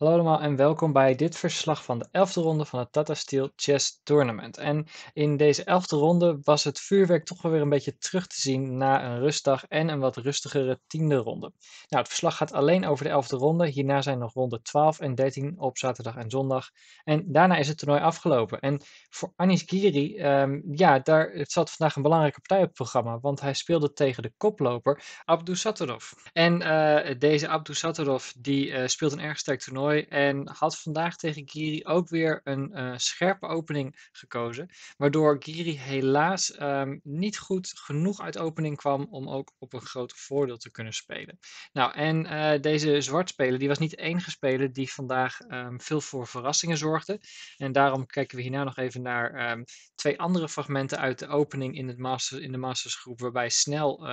Hallo allemaal en welkom bij dit verslag van de 11e ronde van het Tata Steel Chess Tournament. En in deze 11e ronde was het vuurwerk toch wel weer een beetje terug te zien na een rustdag en een wat rustigere 10e ronde. Nou, het verslag gaat alleen over de 11e ronde. Hierna zijn nog ronde 12 en 13 op zaterdag en zondag. En daarna is het toernooi afgelopen. En voor Anis Giri, ehm, ja, daar het zat vandaag een belangrijke partij op het programma, want hij speelde tegen de koploper Abdou Satorov. En eh, deze Abdou Satorov die eh, speelt een erg sterk toernooi. En had vandaag tegen Giri ook weer een eh, scherpe opening gekozen. Waardoor Giri helaas ehm, niet goed genoeg uit opening kwam om ook op een groot voordeel te kunnen spelen. Nou, en eh, deze zwartspeler die was niet de enige speler die vandaag ehm, veel voor verrassingen zorgde. En daarom kijken we hierna nog even naar ehm, twee andere fragmenten uit de opening in, het masters, in de mastersgroep. Waarbij snel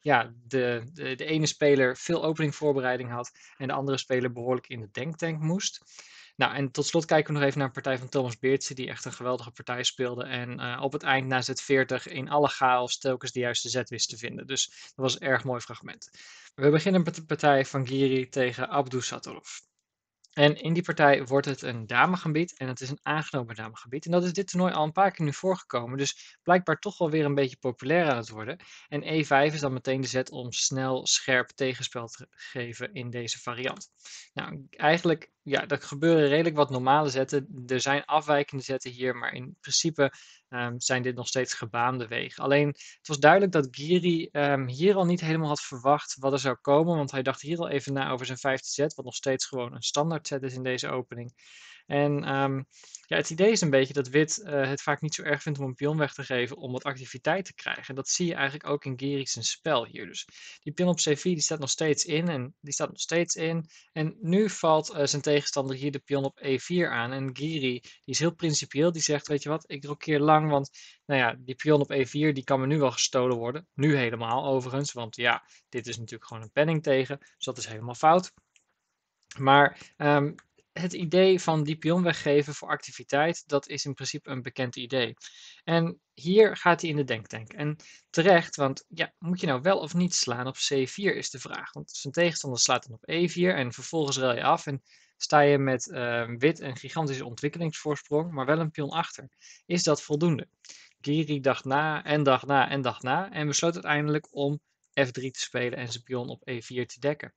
ja, de, de, de ene speler veel opening voorbereiding had en de andere speler behoorlijk in de denk Tank moest. Nou, en tot slot kijken we nog even naar een partij van Thomas Beertse die echt een geweldige partij speelde. En eh, op het eind na Z40 in alle chaos telkens de juiste zet wist te vinden. Dus dat was een erg mooi fragment. We beginnen met de partij van Giri tegen Abdou Satorov. En in die partij wordt het een damegebied en het is een aangenomen damegebied. En dat is dit toernooi al een paar keer nu voorgekomen. Dus blijkbaar toch wel weer een beetje populair aan het worden. En E5 is dan meteen de zet om snel scherp tegenspel te geven in deze variant. Nou, eigenlijk ja, dat gebeuren redelijk wat normale zetten. Er zijn afwijkende zetten hier, maar in principe ehm, zijn dit nog steeds gebaande wegen. Alleen het was duidelijk dat Giri ehm, hier al niet helemaal had verwacht wat er zou komen, want hij dacht hier al even na over zijn vijfde zet, wat nog steeds gewoon een standaard zet is in deze opening. En um, ja, het idee is een beetje dat wit eh, het vaak niet zo erg vindt om een pion weg te geven om wat activiteit te krijgen. En dat zie je eigenlijk ook in Giri's spel hier. Dus die pion op C4 die staat nog steeds in en die staat nog steeds in. En nu valt eh, zijn tegenstander hier de pion op E4 aan. En Giri die is heel principieel. Die zegt, weet je wat, ik rokeer lang, want nou ja, die pion op E4 die kan me nu wel gestolen worden. Nu helemaal overigens, want ja, dit is natuurlijk gewoon een penning tegen. Dus dat is helemaal fout. Maar um, het idee van die pion weggeven voor activiteit, dat is in principe een bekend idee. En hier gaat hij in de denktank. En terecht, want ja, moet je nou wel of niet slaan op C4 is de vraag. Want zijn tegenstander slaat dan op E4 en vervolgens rel je af en sta je met ehm, wit een gigantische ontwikkelingsvoorsprong, maar wel een pion achter. Is dat voldoende? Giri dacht na en dacht na en dacht na en besloot uiteindelijk om F3 te spelen en zijn pion op E4 te dekken.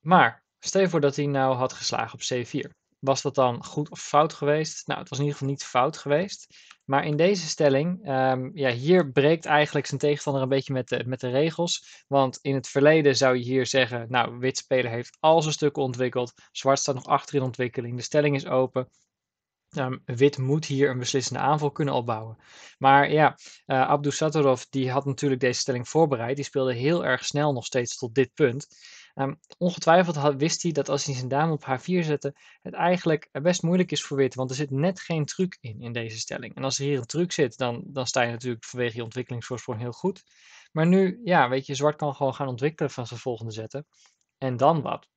Maar Stel je voor dat hij nou had geslagen op C4. Was dat dan goed of fout geweest? Nou, het was in ieder geval niet fout geweest. Maar in deze stelling, ehm, ja, hier breekt eigenlijk zijn tegenstander een beetje met de, met de regels. Want in het verleden zou je hier zeggen, nou, wit speler heeft al zijn stukken ontwikkeld. Zwart staat nog achter in ontwikkeling. De stelling is open. Ehm, wit moet hier een beslissende aanval kunnen opbouwen. Maar ja, uh, eh, Abdus die had natuurlijk deze stelling voorbereid. Die speelde heel erg snel nog steeds tot dit punt. Um, ongetwijfeld wist hij dat als hij zijn dame op H4 zette, het eigenlijk best moeilijk is voor wit, want er zit net geen truc in, in deze stelling. En als er hier een truc zit, dan, dan sta je natuurlijk vanwege je ontwikkelingsvoorsprong heel goed. Maar nu, ja, weet je, zwart kan gewoon gaan ontwikkelen van zijn volgende zetten. En dan wat?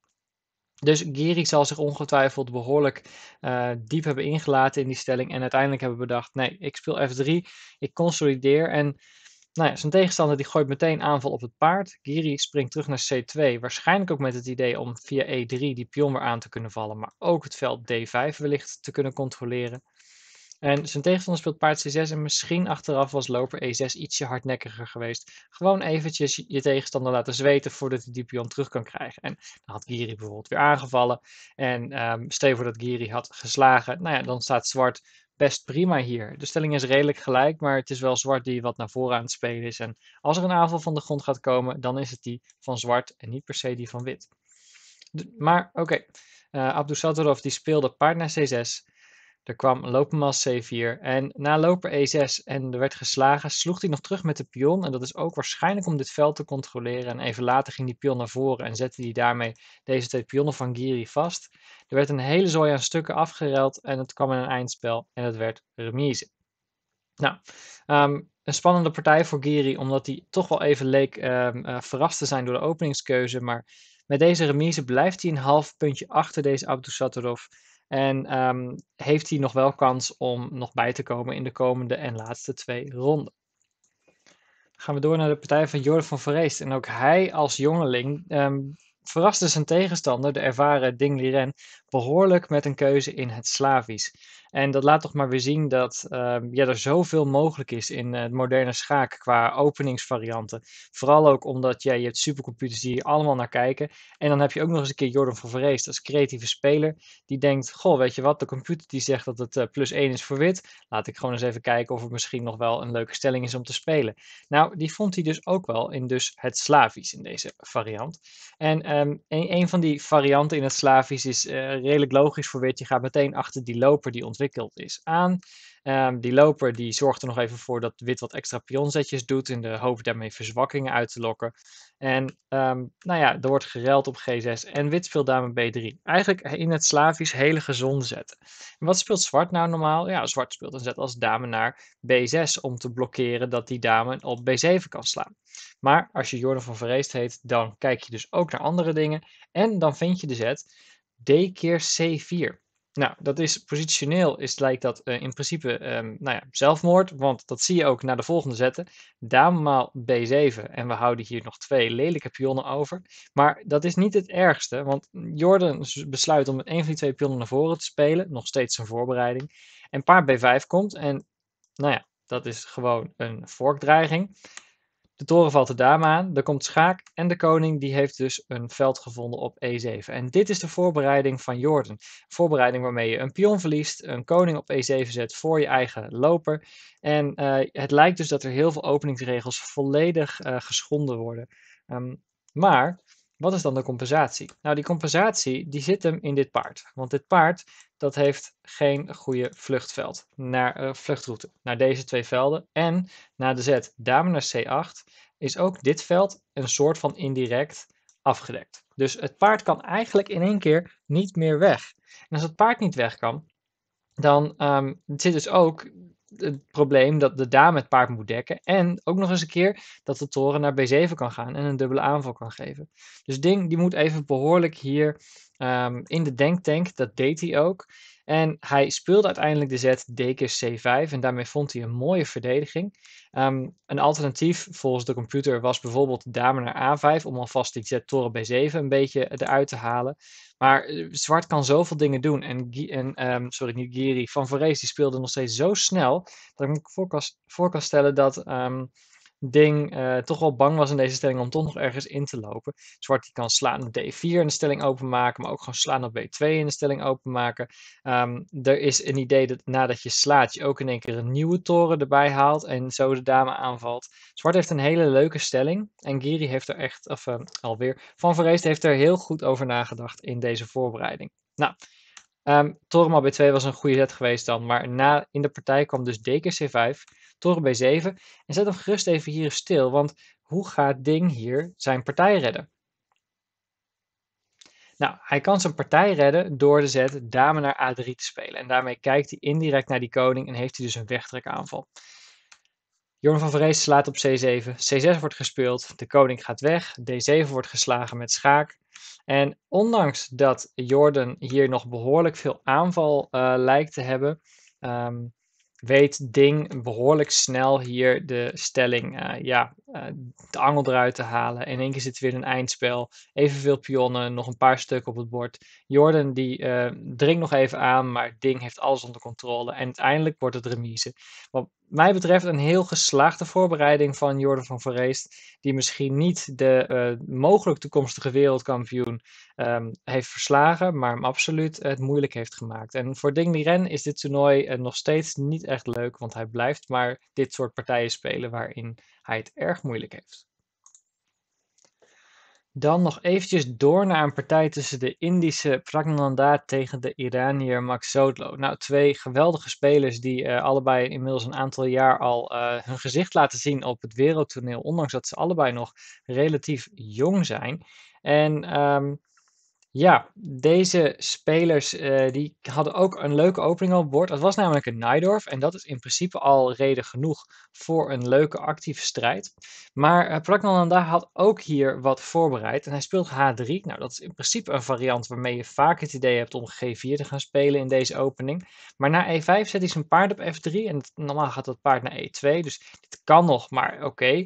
Dus Giri zal zich ongetwijfeld behoorlijk eh, diep hebben ingelaten in die stelling. En uiteindelijk hebben bedacht: nee, ik speel F3, ik consolideer. En nou ja, zijn tegenstander die gooit meteen aanval op het paard. Giri springt terug naar C2, waarschijnlijk ook met het idee om via E3 die pion weer aan te kunnen vallen, maar ook het veld D5 wellicht te kunnen controleren. En zijn tegenstander speelt paard C6 en misschien achteraf was loper E6 ietsje hardnekkiger geweest. Gewoon eventjes je tegenstander laten zweten voordat hij die pion terug kan krijgen. En dan had Giri bijvoorbeeld weer aangevallen. En um, stel dat Giri had geslagen. Nou ja, dan staat zwart best prima hier. De stelling is redelijk gelijk, maar het is wel zwart die wat naar voren aan het spelen is. En als er een aanval van de grond gaat komen, dan is het die van zwart en niet per se die van wit. maar oké, okay. uh, eh, die speelde paard naar c6 er kwam mas C4 en na loper E6 en er werd geslagen, sloeg hij nog terug met de pion. En dat is ook waarschijnlijk om dit veld te controleren. En even later ging die pion naar voren en zette hij daarmee deze twee pionnen van Giri vast. Er werd een hele zooi aan stukken afgereld en het kwam in een eindspel en het werd remise. Nou, ehm, een spannende partij voor Giri, omdat hij toch wel even leek ehm, eh, verrast te zijn door de openingskeuze. Maar met deze remise blijft hij een half puntje achter deze Abdusatorov. En ehm, heeft hij nog wel kans om nog bij te komen in de komende en laatste twee ronden? gaan we door naar de partij van Jordan van Verest. En ook hij als jongeling ehm, verraste zijn tegenstander, de ervaren Ding Liren, behoorlijk met een keuze in het Slavisch. En dat laat toch maar weer zien dat uh, ja, er zoveel mogelijk is in eh, het moderne schaak qua openingsvarianten. Vooral ook omdat ja, je hebt supercomputers die hier allemaal naar kijken. En dan heb je ook nog eens een keer Jordan van Verrees als creatieve speler. Die denkt, goh, weet je wat, de computer die zegt dat het eh, plus 1 is voor wit. Laat ik gewoon eens even kijken of het misschien nog wel een leuke stelling is om te spelen. Nou, die vond hij dus ook wel in dus het Slavisch in deze variant. En ehm, een, van die varianten in het Slavisch is eh, redelijk logisch voor wit. Je gaat meteen achter die loper die ontwikkeld is aan. Ehm, die loper die zorgt er nog even voor dat wit wat extra pionzetjes doet in de hoop daarmee verzwakkingen uit te lokken. En ehm, nou ja, er wordt gereld op G6 en wit speelt dame B3. Eigenlijk in het Slavisch hele gezonde zetten. wat speelt zwart nou normaal? Ja, zwart speelt een zet als dame naar B6 om te blokkeren dat die dame op B7 kan slaan. Maar als je Jordan van Verreest heet, dan kijk je dus ook naar andere dingen en dan vind je de zet D keer C4. Nou, dat is positioneel is, lijkt dat eh, in principe ehm, nou ja, zelfmoord, want dat zie je ook naar de volgende zetten. Dame maal B7 en we houden hier nog twee lelijke pionnen over. Maar dat is niet het ergste, want Jordan besluit om met één van die twee pionnen naar voren te spelen, nog steeds zijn voorbereiding. En paard B5 komt en nou ja, dat is gewoon een vorkdreiging. De toren valt de dame aan, er komt schaak en de koning die heeft dus een veld gevonden op e7. En dit is de voorbereiding van Jordan. Voorbereiding waarmee je een pion verliest, een koning op e7 zet voor je eigen loper. En eh, het lijkt dus dat er heel veel openingsregels volledig eh, geschonden worden. Ehm, maar wat is dan de compensatie? Nou, die compensatie die zit hem in dit paard. Want dit paard dat heeft geen goede vluchtveld naar, eh, vluchtroute naar deze twee velden. En na de zet dame naar C8 is ook dit veld een soort van indirect afgedekt. Dus het paard kan eigenlijk in één keer niet meer weg. En als het paard niet weg kan, dan ehm, zit dus ook het probleem dat de dame het paard moet dekken. En ook nog eens een keer dat de toren naar b7 kan gaan en een dubbele aanval kan geven. Dus Ding die moet even behoorlijk hier ehm, in de denktank, dat deed hij ook. En hij speelde uiteindelijk de zet keer C5 en daarmee vond hij een mooie verdediging. Ehm, een alternatief volgens de computer was bijvoorbeeld dame naar A5 om alvast die zet toren B7 een beetje eruit te halen. Maar eh, zwart kan zoveel dingen doen en, en ehm, sorry niet Giri, Van Vrees die speelde nog steeds zo snel dat ik me voor kan, stellen dat... Ehm, ding eh, toch wel bang was in deze stelling om toch nog ergens in te lopen. Zwart die kan slaan op d4 in de stelling openmaken, maar ook gewoon slaan op b2 in de stelling openmaken. Ehm, er is een idee dat nadat je slaat, je ook in één keer een nieuwe toren erbij haalt en zo de dame aanvalt. Zwart heeft een hele leuke stelling en Giri heeft er echt, of uh, alweer, Van Verreest heeft er heel goed over nagedacht in deze voorbereiding. Nou, Um, ehm, Toren B2 was een goede zet geweest dan. Maar na, in de partij kwam dus dkc C5, Toren B7. En zet hem gerust even hier stil. Want hoe gaat Ding hier zijn partij redden? Nou, hij kan zijn partij redden door de zet dame naar A3 te spelen. En daarmee kijkt hij indirect naar die koning en heeft hij dus een wegtrekaanval. Jorn van Vrees slaat op C7. C6 wordt gespeeld. De koning gaat weg. D7 wordt geslagen met schaak. En ondanks dat Jordan hier nog behoorlijk veel aanval eh, lijkt te hebben, ehm, weet Ding behoorlijk snel hier de stelling, eh, ja, eh, de angel eruit te halen. In één keer zit weer een eindspel. Evenveel pionnen, nog een paar stukken op het bord. Jordan die uh, dringt nog even aan, maar Ding heeft alles onder controle. En uiteindelijk wordt het remise mij betreft een heel geslaagde voorbereiding van Jordan van Verreest. Die misschien niet de eh, mogelijk toekomstige wereldkampioen ehm, heeft verslagen, maar hem absoluut het moeilijk heeft gemaakt. En voor Ding Liren is dit toernooi eh, nog steeds niet echt leuk, want hij blijft maar dit soort partijen spelen waarin hij het erg moeilijk heeft. Dan nog eventjes door naar een partij tussen de Indische Pragnananda tegen de Iranier Max Zodlo. Nou, twee geweldige spelers die eh, allebei inmiddels een aantal jaar al eh, hun gezicht laten zien op het wereldtoneel. Ondanks dat ze allebei nog relatief jong zijn. En ehm, ja, deze spelers eh, die hadden ook een leuke opening op boord. Dat was namelijk een Nijdorf. en dat is in principe al reden genoeg voor een leuke actieve strijd. Maar eh, Pragnananda had ook hier wat voorbereid en hij speelt H3. Nou, dat is in principe een variant waarmee je vaak het idee hebt om G4 te gaan spelen in deze opening. Maar na E5 zet hij zijn paard op F3 en normaal gaat dat paard naar E2, dus dit kan nog, maar oké.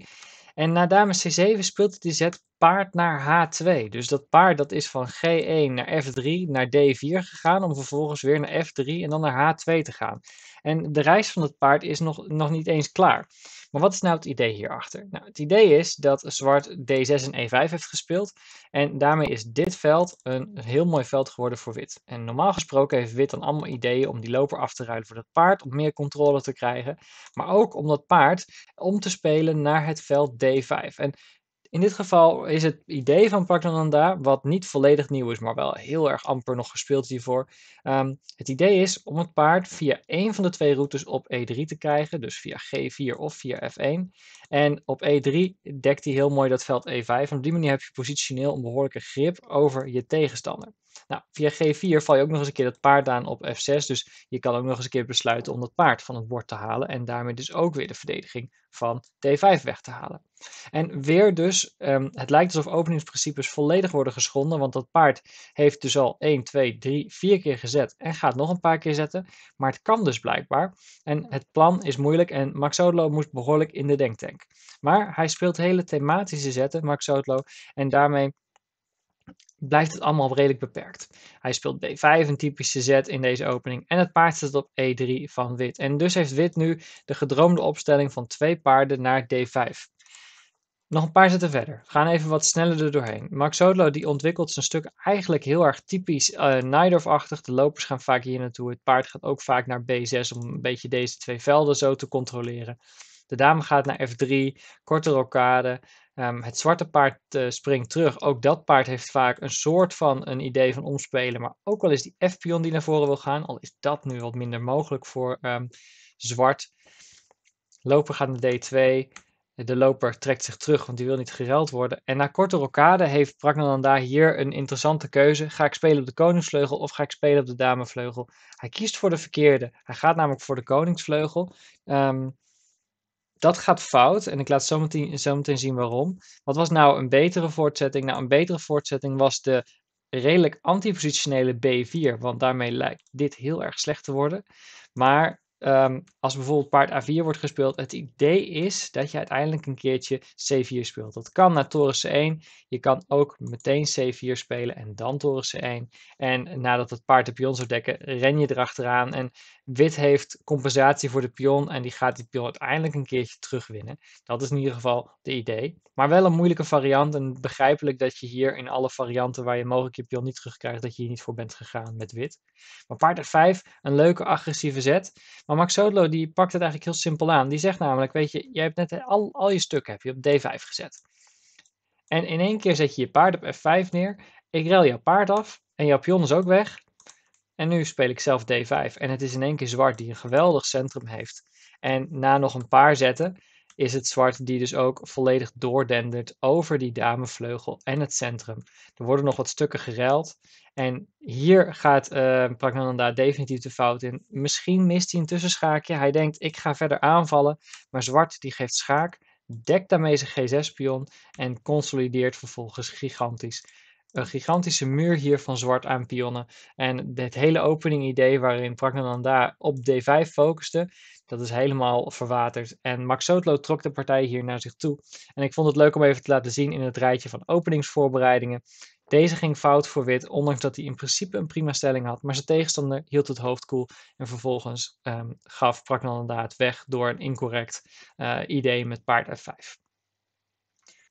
En na dame C7 speelt hij de zet paard naar H2. Dus dat paard dat is van G1 naar F3 naar D4 gegaan om vervolgens weer naar F3 en dan naar H2 te gaan. En de reis van het paard is nog, nog niet eens klaar. Maar wat is nou het idee hierachter? Nou, het idee is dat zwart D6 en E5 heeft gespeeld. En daarmee is dit veld een heel mooi veld geworden voor wit. En normaal gesproken heeft wit dan allemaal ideeën om die loper af te ruilen voor dat paard. Om meer controle te krijgen. Maar ook om dat paard om te spelen naar het veld D5. En in dit geval is het idee van daar wat niet volledig nieuw is, maar wel heel erg amper nog gespeeld hiervoor. Ehm, het idee is om het paard via één van de twee routes op E3 te krijgen, dus via G4 of via F1. En op E3 dekt hij heel mooi dat veld E5. En op die manier heb je positioneel een behoorlijke grip over je tegenstander. Nou, via G4 val je ook nog eens een keer dat paard aan op F6. Dus je kan ook nog eens een keer besluiten om dat paard van het bord te halen. En daarmee dus ook weer de verdediging van D5 weg te halen. En weer dus, ehm, het lijkt alsof openingsprincipes volledig worden geschonden, want dat paard heeft dus al 1, 2, 3, 4 keer gezet en gaat nog een paar keer zetten. Maar het kan dus blijkbaar. En het plan is moeilijk en Max Odlo moest behoorlijk in de denktank. Maar hij speelt hele thematische zetten, Max Odlo, en daarmee blijft het allemaal redelijk beperkt. Hij speelt B5, een typische zet in deze opening. En het paard zit op E3 van wit. En dus heeft wit nu de gedroomde opstelling van twee paarden naar D5. Nog een paar zetten verder. We gaan even wat sneller er doorheen. Max Zodlo die ontwikkelt zijn stuk eigenlijk heel erg typisch uh, eh, achtig De lopers gaan vaak hier naartoe. Het paard gaat ook vaak naar B6 om een beetje deze twee velden zo te controleren. De dame gaat naar F3, korte rokade. Ehm, het zwarte paard eh, springt terug. Ook dat paard heeft vaak een soort van een idee van omspelen. Maar ook al is die F-pion die naar voren wil gaan, al is dat nu wat minder mogelijk voor ehm, zwart. Loper gaat naar D2. De loper trekt zich terug, want die wil niet geruild worden. En na korte rokade heeft Pragnananda hier een interessante keuze. Ga ik spelen op de koningsvleugel of ga ik spelen op de damevleugel? Hij kiest voor de verkeerde. Hij gaat namelijk voor de koningsvleugel. Ehm, dat gaat fout en ik laat zo meteen, zo meteen zien waarom. Wat was nou een betere voortzetting? Nou, een betere voortzetting was de redelijk antipositionele B4, want daarmee lijkt dit heel erg slecht te worden. Maar Ehm, als bijvoorbeeld paard A4 wordt gespeeld, het idee is dat je uiteindelijk een keertje C4 speelt. Dat kan naar toren C1. Je kan ook meteen C4 spelen en dan toren C1. En nadat het paard de pion zou dekken, ren je erachteraan. En wit heeft compensatie voor de pion en die gaat die pion uiteindelijk een keertje terugwinnen. Dat is in ieder geval de idee. Maar wel een moeilijke variant en begrijpelijk dat je hier in alle varianten waar je mogelijk je pion niet terugkrijgt, dat je hier niet voor bent gegaan met wit. Maar paard a 5 een leuke agressieve zet. Maar Max Zodlo die pakt het eigenlijk heel simpel aan. Die zegt namelijk, weet je, jij hebt net al, al je stukken heb je op D5 gezet. En in één keer zet je je paard op F5 neer. Ik rel jouw paard af en jouw pion is ook weg. En nu speel ik zelf D5. En het is in één keer zwart die een geweldig centrum heeft. En na nog een paar zetten is het zwart die dus ook volledig doordendert over die damevleugel en het centrum. Er worden nog wat stukken geruild. En hier gaat uh, Pragnananda definitief de fout in. Misschien mist hij een tussenschaakje. Hij denkt, ik ga verder aanvallen. Maar zwart die geeft schaak, dekt daarmee zijn G6-pion en consolideert vervolgens gigantisch. Een gigantische muur hier van zwart aan pionnen. En het hele opening idee waarin daar op d5 focuste, dat is helemaal verwaterd. En Max Sotlo trok de partij hier naar zich toe. En ik vond het leuk om even te laten zien in het rijtje van openingsvoorbereidingen. Deze ging fout voor wit, ondanks dat hij in principe een prima stelling had. Maar zijn tegenstander hield het hoofd koel. En vervolgens um, gaf Pragnananda het weg door een incorrect eh, idee met paard f5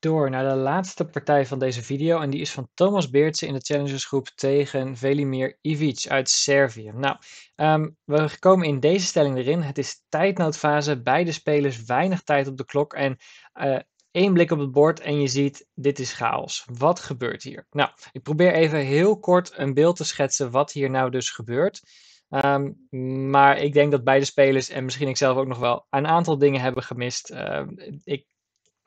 door naar de laatste partij van deze video. En die is van Thomas Beertsen in de challengersgroep tegen Velimir Ivic uit Servië. Nou, ehm, we komen in deze stelling erin. Het is tijdnoodfase, beide spelers weinig tijd op de klok. En eh, één blik op het bord en je ziet, dit is chaos. Wat gebeurt hier? Nou, ik probeer even heel kort een beeld te schetsen wat hier nou dus gebeurt. Ehm, maar ik denk dat beide spelers en misschien ik zelf ook nog wel een aantal dingen hebben gemist. Ehm, ik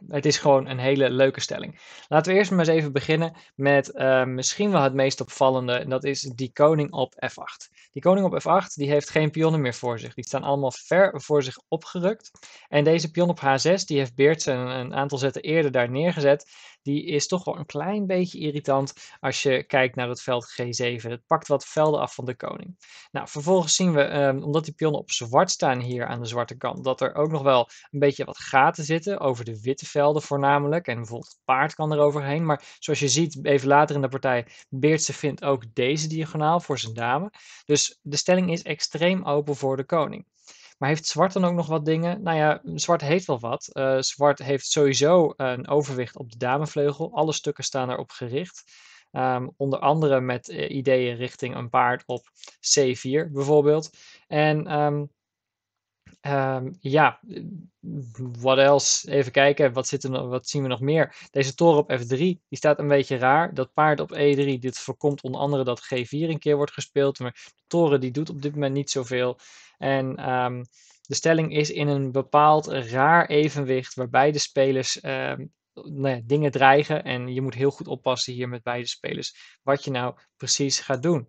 het is gewoon een hele leuke stelling. Laten we eerst maar eens even beginnen met eh, misschien wel het meest opvallende. En dat is die koning op F8. Die koning op F8 die heeft geen pionnen meer voor zich. Die staan allemaal ver voor zich opgerukt. En deze pion op H6 die heeft Beertsen een aantal zetten eerder daar neergezet die is toch wel een klein beetje irritant als je kijkt naar het veld G7. Het pakt wat velden af van de koning. Nou, vervolgens zien we, ehm, omdat die pionnen op zwart staan hier aan de zwarte kant, dat er ook nog wel een beetje wat gaten zitten over de witte velden voornamelijk. En bijvoorbeeld het paard kan er overheen. Maar zoals je ziet, even later in de partij, Beertse vindt ook deze diagonaal voor zijn dame. Dus de stelling is extreem open voor de koning. Maar heeft zwart dan ook nog wat dingen? Nou ja, zwart heeft wel wat. Eh, zwart heeft sowieso een overwicht op de damevleugel. Alle stukken staan erop gericht. Ehm, onder andere met eh, ideeën richting een paard op C4 bijvoorbeeld. En ehm, ehm, ja, wat else? Even kijken, wat, zit er, wat zien we nog meer? Deze toren op F3, die staat een beetje raar. Dat paard op E3, dit voorkomt onder andere dat G4 een keer wordt gespeeld. Maar de toren die doet op dit moment niet zoveel. En ehm, de stelling is in een bepaald raar evenwicht waarbij de spelers ehm, nou ja, dingen dreigen. En je moet heel goed oppassen hier met beide spelers wat je nou precies gaat doen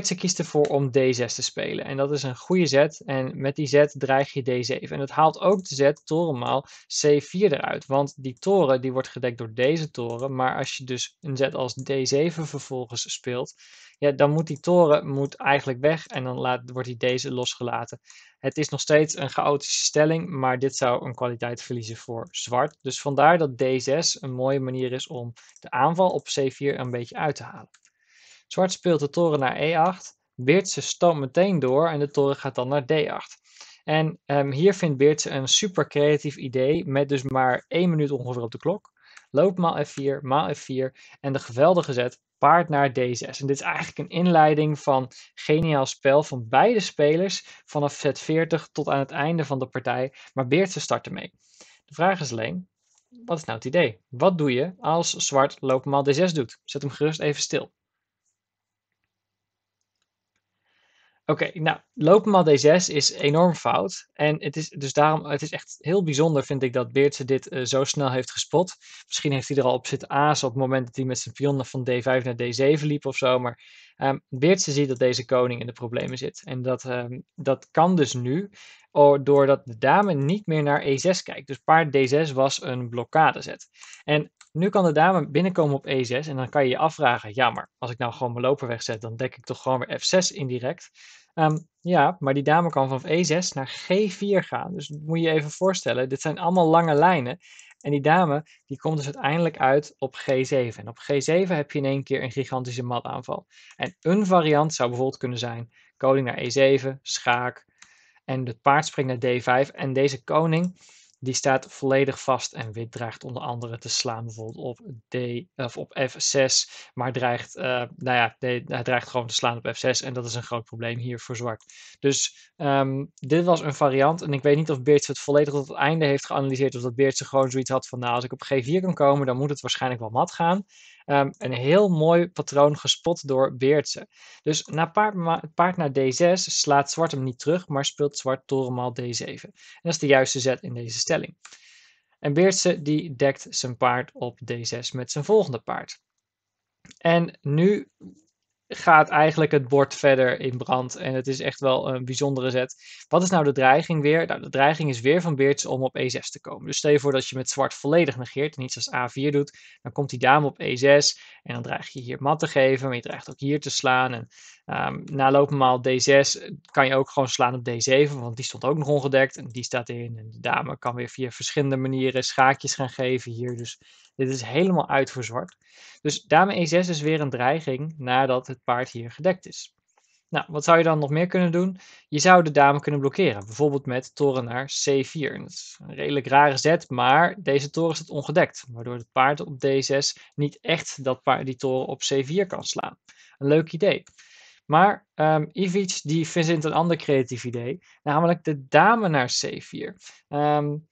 ze kiest ervoor om d6 te spelen. En dat is een goede zet. En met die zet dreig je d7. En het haalt ook de zet torenmaal c4 eruit. Want die toren die wordt gedekt door deze toren. Maar als je dus een zet als d7 vervolgens speelt. Ja, dan moet die toren moet eigenlijk weg. En dan laat, wordt die deze losgelaten. Het is nog steeds een chaotische stelling. Maar dit zou een kwaliteit verliezen voor zwart. Dus vandaar dat d6 een mooie manier is om de aanval op c4 een beetje uit te halen. Zwart speelt de toren naar E8. Beertse stoomt meteen door en de toren gaat dan naar D8. En ehm, hier vindt Beertse een super creatief idee met dus maar één minuut ongeveer op de klok. Loop maal F4, maal F4 en de geweldige zet paard naar D6. En dit is eigenlijk een inleiding van geniaal spel van beide spelers vanaf set 40 tot aan het einde van de partij. Maar Beertse start ermee. De vraag is alleen, wat is nou het idee? Wat doe je als zwart loopmaal D6 doet? Zet hem gerust even stil. Oké, nou, lopen D6 is enorm fout. En het is dus daarom, het is echt heel bijzonder, vind ik, dat Beertse dit eh, zo snel heeft gespot. Misschien heeft hij er al op zitten A's op het moment dat hij met zijn pionnen van D5 naar D7 liep of zo. Maar um, Beertse ziet dat deze koning in de problemen zit. En dat, ehm, dat kan dus nu, doordat de dame niet meer naar E6 kijkt. Dus paard D6 was een blokkadezet. En nu kan de dame binnenkomen op E6 en dan kan je je afvragen, ja, maar als ik nou gewoon mijn loper wegzet, dan dek ik toch gewoon weer F6 indirect. Ehm, ja, maar die dame kan van E6 naar G4 gaan. Dus moet je je even voorstellen, dit zijn allemaal lange lijnen. En die dame die komt dus uiteindelijk uit op G7. En op G7 heb je in één keer een gigantische mataanval. En een variant zou bijvoorbeeld kunnen zijn koning naar E7, schaak. En het paard springt naar D5. En deze koning die staat volledig vast en wit dreigt onder andere te slaan bijvoorbeeld op, D, of op F6. Maar dreigt, eh, nou ja, hij dreigt gewoon te slaan op F6 en dat is een groot probleem hier voor zwart. Dus ehm, dit was een variant en ik weet niet of Beertse het volledig tot het einde heeft geanalyseerd. Of dat Beertse gewoon zoiets had van nou als ik op G4 kan komen dan moet het waarschijnlijk wel mat gaan. Ehm, een heel mooi patroon gespot door Beertse. Dus na paard, paard naar d6 slaat zwart hem niet terug, maar speelt zwart torenmaal d7. En dat is de juiste zet in deze stelling. En Beertse die dekt zijn paard op d6 met zijn volgende paard. En nu gaat eigenlijk het bord verder in brand. En het is echt wel een bijzondere zet. Wat is nou de dreiging weer? Nou, de dreiging is weer van Beerts om op E6 te komen. Dus stel je voor dat je met zwart volledig negeert en iets als A4 doet. Dan komt die dame op E6 en dan dreig je hier mat te geven. Maar je dreigt ook hier te slaan. En um, ehm, na loopmaal D6 kan je ook gewoon slaan op D7. Want die stond ook nog ongedekt en die staat in. En de dame kan weer via verschillende manieren schaakjes gaan geven hier. Dus dit is helemaal uitverzwart. Dus dame e6 is dus weer een dreiging nadat het paard hier gedekt is. Nou, wat zou je dan nog meer kunnen doen? Je zou de dame kunnen blokkeren, bijvoorbeeld met toren naar c4. Dat is een redelijk rare zet, maar deze toren staat ongedekt, waardoor het paard op d6 niet echt dat paard, die toren op c4 kan slaan. Een leuk idee. Maar um, ehm, Ivic die verzint een ander creatief idee, namelijk de dame naar c4. Um,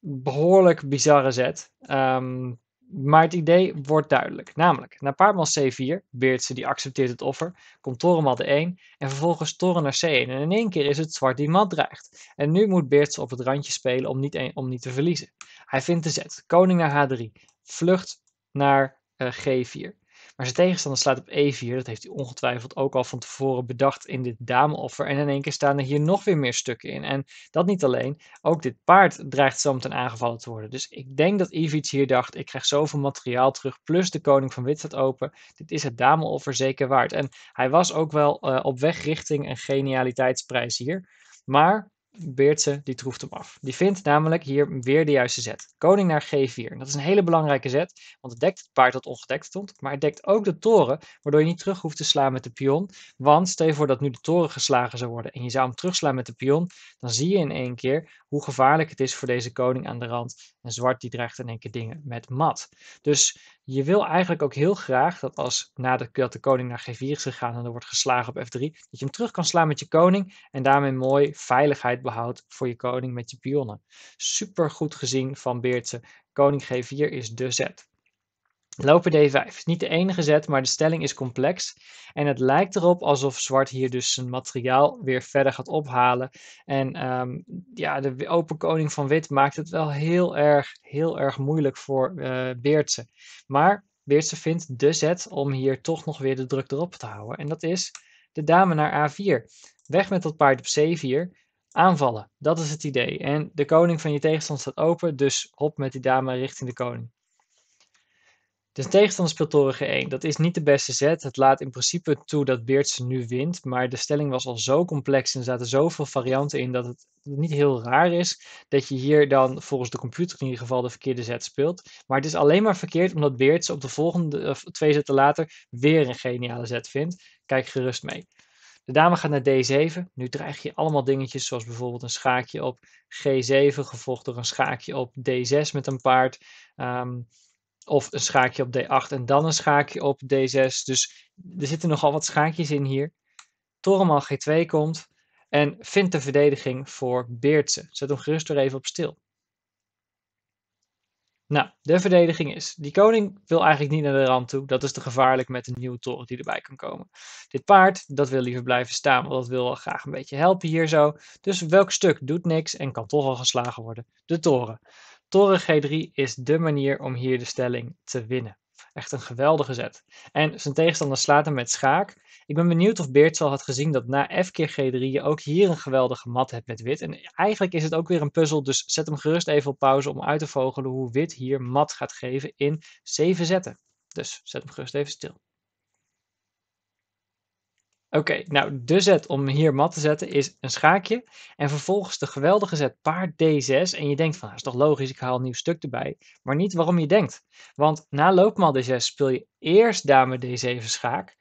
behoorlijk bizarre zet. Ehm, maar het idee wordt duidelijk. Namelijk, na paardman C4, Beertse die accepteert het offer, komt Torenmal de 1 en vervolgens Toren naar C1. En in één keer is het zwart die mat dreigt. En nu moet Beertse op het randje spelen om niet, om niet te verliezen. Hij vindt de zet. Koning naar H3. Vlucht naar eh, G4. Maar zijn tegenstander slaat op E4. Dat heeft hij ongetwijfeld ook al van tevoren bedacht in dit dameoffer. En in één keer staan er hier nog weer meer stukken in. En dat niet alleen. Ook dit paard dreigt zometeen aangevallen te worden. Dus ik denk dat Ivic hier dacht: ik krijg zoveel materiaal terug. Plus de koning van wit staat open. Dit is het dameoffer zeker waard. En hij was ook wel eh, op weg richting een genialiteitsprijs hier. Maar Beertse die troeft hem af. Die vindt namelijk hier weer de juiste zet. Koning naar g4. Dat is een hele belangrijke zet, want het dekt het paard dat ongedekt stond, maar het dekt ook de toren, waardoor je niet terug hoeft te slaan met de pion. Want stel je voor dat nu de toren geslagen zou worden en je zou hem terugslaan met de pion, dan zie je in één keer hoe gevaarlijk het is voor deze koning aan de rand. En zwart die dreigt in één keer dingen met mat. Dus je wil eigenlijk ook heel graag dat als nadat de koning naar G4 is gegaan en er wordt geslagen op F3, dat je hem terug kan slaan met je koning en daarmee mooi veiligheid behoudt voor je koning met je pionnen. Super goed gezien van Beertse. Koning G4 is de zet. Loper D5 is niet de enige zet, maar de stelling is complex. En het lijkt erop alsof zwart hier dus zijn materiaal weer verder gaat ophalen. En ehm, ja, de open koning van wit maakt het wel heel erg, heel erg moeilijk voor uh, Beertse. Maar Beertse vindt de zet om hier toch nog weer de druk erop te houden. En dat is de dame naar A4. Weg met dat paard op C4. Aanvallen, dat is het idee. En de koning van je tegenstand staat open, dus hop met die dame richting de koning. De tegenstander G1. Dat is niet de beste set. Het laat in principe toe dat Beertsen nu wint. Maar de stelling was al zo complex en er zaten zoveel varianten in dat het niet heel raar is dat je hier dan volgens de computer in ieder geval de verkeerde set speelt. Maar het is alleen maar verkeerd omdat Beertsen op de volgende twee zetten later weer een geniale set vindt. Kijk gerust mee. De dame gaat naar D7. Nu dreig je allemaal dingetjes zoals bijvoorbeeld een schaakje op G7 gevolgd door een schaakje op D6 met een paard. Um, of een schaakje op D8 en dan een schaakje op D6. Dus er zitten nogal wat schaakjes in hier. Torenman G2 komt en vindt de verdediging voor Beertse. Zet hem gerust er even op stil. Nou, de verdediging is. Die koning wil eigenlijk niet naar de rand toe. Dat is te gevaarlijk met een nieuwe toren die erbij kan komen. Dit paard, dat wil liever blijven staan, want dat wil wel graag een beetje helpen hier zo. Dus welk stuk doet niks en kan toch al geslagen worden? De toren. Toren G3 is dé manier om hier de stelling te winnen. Echt een geweldige zet. En zijn tegenstander slaat hem met schaak. Ik ben benieuwd of Beertsel had gezien dat na F keer G3 je ook hier een geweldige mat hebt met wit. En eigenlijk is het ook weer een puzzel, dus zet hem gerust even op pauze om uit te vogelen hoe wit hier mat gaat geven in 7 zetten. Dus zet hem gerust even stil. Oké, nou de zet om hier mat te zetten is een schaakje. En vervolgens de geweldige zet paard d6. En je denkt van, dat nou, is toch logisch, ik haal een nieuw stuk erbij. Maar niet waarom je denkt. Want na loopmaal d6 speel je eerst dame d7 schaak.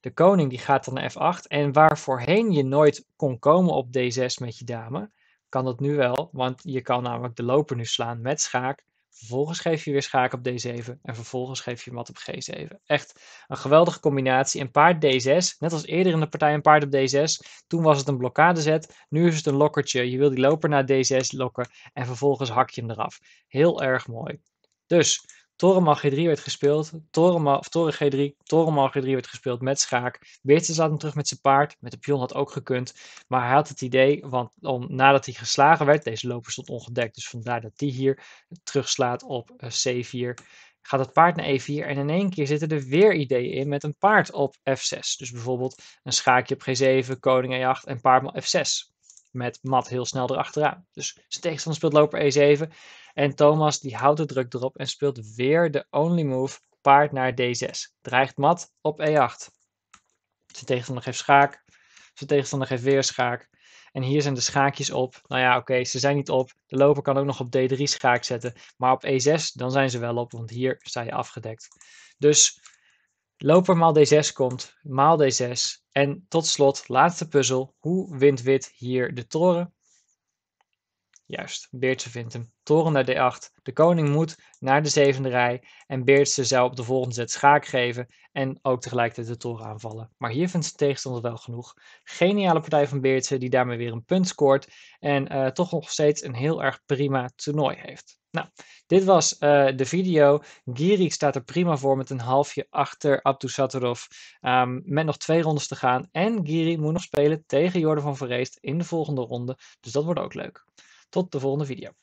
De koning die gaat dan naar f8. En waar voorheen je nooit kon komen op d6 met je dame, kan dat nu wel. Want je kan namelijk de loper nu slaan met schaak. Vervolgens geef je weer schaak op D7 en vervolgens geef je mat op G7. Echt een geweldige combinatie. Een paard D6, net als eerder in de partij een paard op D6. Toen was het een blokkadezet, nu is het een lokkertje. Je wil die loper naar D6 lokken en vervolgens hak je hem eraf. Heel erg mooi. Dus Torenmal G3 werd gespeeld. Toren of Toren G3, Torenmal G3 werd gespeeld met schaak. Beertjes zat hem terug met zijn paard. Met de pion had ook gekund. Maar hij had het idee, want om, nadat hij geslagen werd, deze loper stond ongedekt. Dus vandaar dat die hier terugslaat op eh, C4. Gaat het paard naar E4 en in één keer zitten er weer ideeën in met een paard op F6. Dus bijvoorbeeld een schaakje op G7, koning E8 en paard op F6. Met mat heel snel erachteraan. Dus zijn tegenstander speelt loper E7. En Thomas die houdt de druk erop en speelt weer de only move paard naar d6. Dreigt mat op e8. Zijn tegenstander geeft schaak. Zijn tegenstander geeft weer schaak. En hier zijn de schaakjes op. Nou ja, oké, ze zijn niet op. De loper kan ook nog op d3 schaak zetten. Maar op e6, dan zijn ze wel op, want hier sta je afgedekt. Dus loper maal d6 komt, maal d6. En tot slot, laatste puzzel. Hoe wint wit hier de toren? Juist, Beertse vindt hem. Toren naar d8. De koning moet naar de zevende rij. En Beertse zou op de volgende zet schaak geven. En ook tegelijkertijd de toren aanvallen. Maar hier vindt zijn tegenstander wel genoeg. Geniale partij van Beertse die daarmee weer een punt scoort. En eh, toch nog steeds een heel erg prima toernooi heeft. Nou, dit was eh, de video. Giri staat er prima voor met een halfje achter Abdou Satorov. Ehm, met nog twee rondes te gaan. En Giri moet nog spelen tegen Jordan van Verreest in de volgende ronde. Dus dat wordt ook leuk. Tot de volgende video.